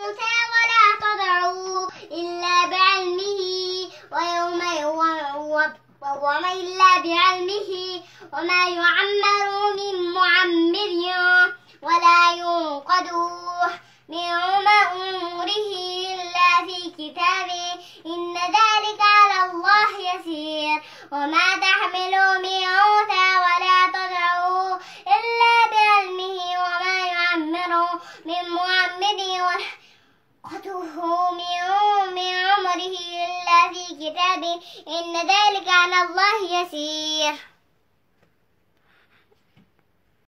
موسى ولا تضعوا إلا بعلمه ويوم يوعب وهو إلا بعلمه وما يعمر من معمر ولا ينقد من عمره إلا في كتابه إن ذلك على الله يسير وما تحمل من أنثى ولا تدعو إلا بعلمه وما يعمر من معمر في كتابه إن ذلك على الله يسير